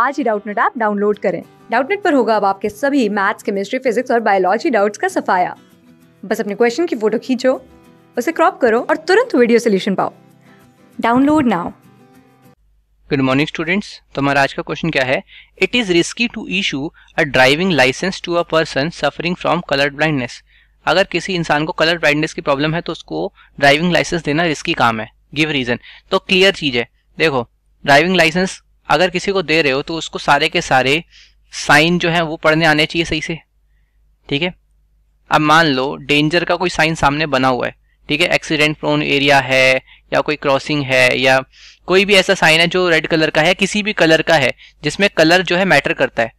आज ही Doubtnut app download करें डाउटनेट पर होगा अब आपके सभी मैथ्स केमिस्ट्री फिजिक्स और बायोलॉजी डाउट्स का सफाया बस अपने क्वेश्चन की फोटो खींचो उसे क्रॉप करो और तुरंत वीडियो सोल्यूशन पाओ download now good morning students तो हमारा आज का क्वेश्चन क्या है it is risky to issue a driving licence to a person suffering from colour blindness अगर किसी इंसान को कलर ब्लाइंडनेस की प्रॉब्लम है तो उसको ड्राइविंग लाइसेंस देना रिस्की काम है गिव रीज़न तो क्लियर चीज़ है देखो ड्राइविंग लाइसेंस अगर किसी को दे रहे हो तो उसको सारे के सारे साइन जो है वो पढ़ने आने चाहिए सही से ठीक है अब मान लो डेंजर का कोई साइन सामने बना हुआ है ठीक है एक्सीडेंट प्रोन एरिया है या कोई क्रॉसिंग है या कोई भी ऐसा साइन है जो रेड कलर का है किसी भी कलर का है जिसमें कलर जो है मैटर करता है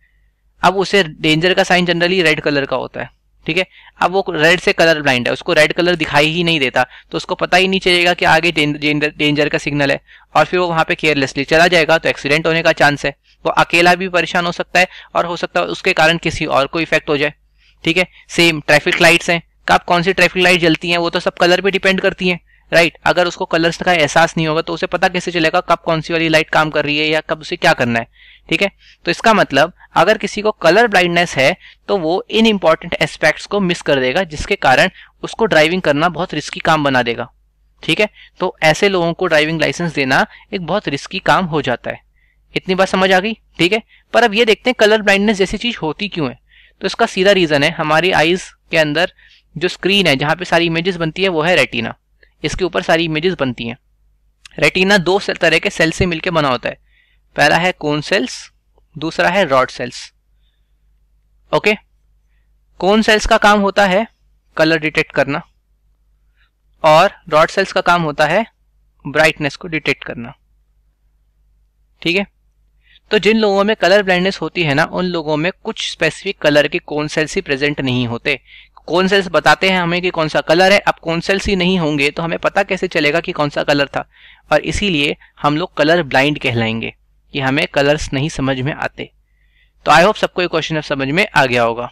अब उसे डेंजर का साइन जनरली रेड कलर का होता है ठीक है अब वो रेड से कलर ब्लाइंड है उसको रेड कलर दिखाई ही नहीं देता तो उसको पता ही नहीं चलेगा कि आगे डेंजर का सिग्नल है और फिर वो वहां पे केयरलेसली चला जाएगा तो एक्सीडेंट होने का चांस है वो अकेला भी परेशान हो सकता है और हो सकता है उसके कारण किसी और को इफेक्ट हो जाए ठीक है सेम ट्रैफिक लाइट्स हैं कब तो कौन सी ट्रैफिक लाइट जलती हैं वो तो सब कलर पे डिपेंड करती हैं राइट right, अगर उसको कलर्स का एहसास नहीं होगा तो उसे पता कैसे चलेगा कब कौन सी वाली लाइट काम कर रही है या कब उसे क्या करना है ठीक है तो इसका मतलब अगर किसी को कलर ब्लाइंडनेस है तो वो इन इंपॉर्टेंट एस्पेक्ट्स को मिस कर देगा जिसके कारण उसको ड्राइविंग करना बहुत रिस्की काम बना देगा ठीक है तो ऐसे लोगों को ड्राइविंग लाइसेंस देना एक बहुत रिस्की काम हो जाता है इतनी बात समझ आ गई ठीक है पर अब ये देखते हैं कलर ब्लाइंडनेस जैसी चीज होती क्यों है तो इसका सीधा रीजन है हमारी आईज के अंदर जो स्क्रीन है जहां पे सारी इमेजेस बनती है वो है रेटिना इसके ऊपर सारी इमेजेस बनती हैं रेटिना दो तरह के सेल से मिलकर बना होता है पहला है कोन सेल्स दूसरा है rod cells okay cone cells का काम होता है कलर डिटेक्ट करना और रॉड सेल्स का काम होता है ब्राइटनेस को डिटेक्ट करना ठीक है तो जिन लोगों में कलर ब्लाइंडनेस होती है ना उन लोगों में कुछ स्पेसिफिक कलर के कौन सेल्स ही प्रेजेंट नहीं होते कौन सेल्स बताते हैं हमें कि कौन सा कलर है अब कौन सेल्स ही नहीं होंगे तो हमें पता कैसे चलेगा कि कौन सा कलर था और इसीलिए हम लोग कलर ब्लाइंड कहलाएंगे कि हमें कलर्स नहीं समझ में आते तो आई होप सबको ये क्वेश्चन अब समझ में आ गया होगा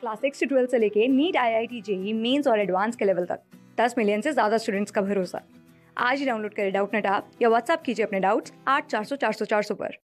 क्लास सिक्स से ट्वेल्थ से लेके NEET I I T JEE mains और एडवांस के लेवल तक दस मिलियन से ज़्यादा स्टूडेंट्स का भरोसा आज ही डाउनलोड करें डाउट नेट आप या व्हाट्सअप कीजिए अपने डाउट्स आठ चार सौ चार सौ चार सौ पर